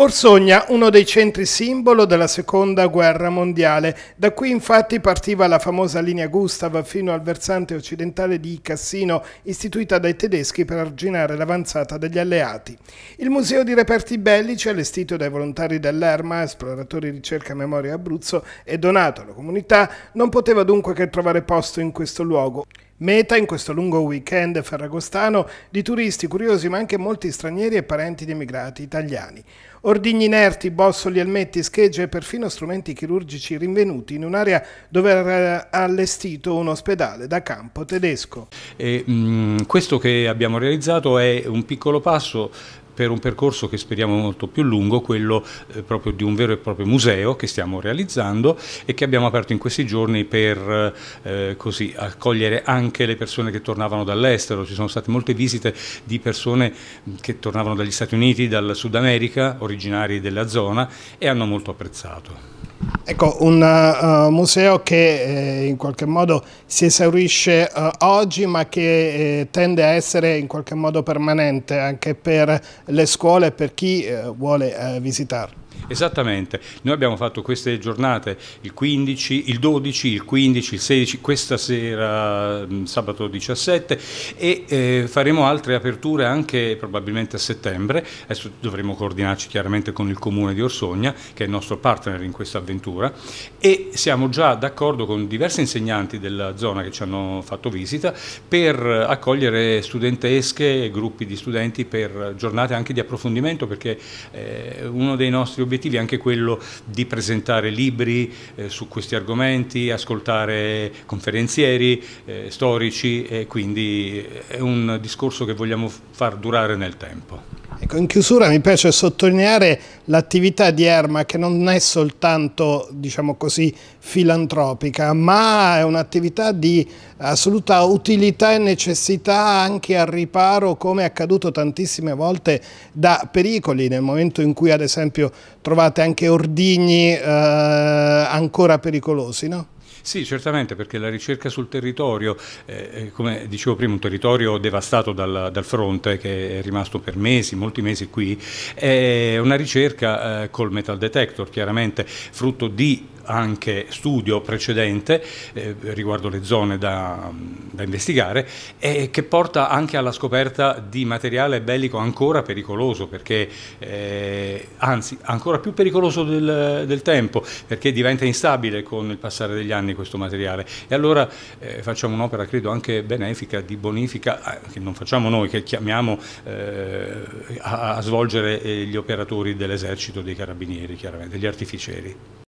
Orsogna, uno dei centri simbolo della seconda guerra mondiale. Da qui infatti partiva la famosa linea Gustav fino al versante occidentale di Cassino, istituita dai tedeschi per arginare l'avanzata degli alleati. Il Museo di Reperti Bellici, allestito dai volontari dell'ERMA, esploratori ricerca memoria Abruzzo, e donato alla comunità, non poteva dunque che trovare posto in questo luogo. Meta in questo lungo weekend ferragostano di turisti curiosi ma anche molti stranieri e parenti di emigrati italiani. Ordigni inerti, bossoli, elmetti, schegge e perfino strumenti chirurgici rinvenuti in un'area dove era allestito un ospedale da campo tedesco. E, mh, mm, questo che abbiamo realizzato è un piccolo passo per un percorso che speriamo molto più lungo, quello eh, proprio di un vero e proprio museo che stiamo realizzando e che abbiamo aperto in questi giorni per eh, così, accogliere anche le persone che tornavano dall'estero. Ci sono state molte visite di persone che tornavano dagli Stati Uniti, dal Sud America, originari della zona e hanno molto apprezzato. Ecco, un uh, museo che eh, in qualche modo si esaurisce uh, oggi ma che eh, tende a essere in qualche modo permanente anche per le scuole e per chi eh, vuole eh, visitarlo. Esattamente, noi abbiamo fatto queste giornate il 15, il 12, il 15, il 16, questa sera mm, sabato 17 e eh, faremo altre aperture anche probabilmente a settembre, adesso dovremo coordinarci chiaramente con il comune di Orsogna che è il nostro partner in questa avventura e siamo già d'accordo con diversi insegnanti della zona che ci hanno fatto visita per accogliere studentesche e gruppi di studenti per giornate anche di approfondimento perché eh, uno dei nostri obiettivi obiettivi anche quello di presentare libri eh, su questi argomenti, ascoltare conferenzieri, eh, storici e quindi è un discorso che vogliamo far durare nel tempo. Ecco, in chiusura mi piace sottolineare l'attività di Erma che non è soltanto diciamo così, filantropica, ma è un'attività di assoluta utilità e necessità anche al riparo, come è accaduto tantissime volte, da pericoli, nel momento in cui ad esempio trovate anche ordigni eh, ancora pericolosi. No? Sì, certamente, perché la ricerca sul territorio, eh, eh, come dicevo prima, un territorio devastato dal, dal, fronte che è rimasto per mesi, molti mesi qui, è una ricerca eh, col metal detector, chiaramente frutto di anche studio precedente eh, riguardo le zone da, da investigare e che porta anche alla scoperta di materiale bellico ancora pericoloso, perché, eh, anzi ancora più pericoloso del, del, tempo, perché diventa instabile con il passare degli anni questo materiale. E allora eh, facciamo un'opera, credo, anche benefica di bonifica, eh, che non facciamo noi, che chiamiamo eh, a, a svolgere eh, gli operatori dell'esercito dei carabinieri, chiaramente, gli artificieri.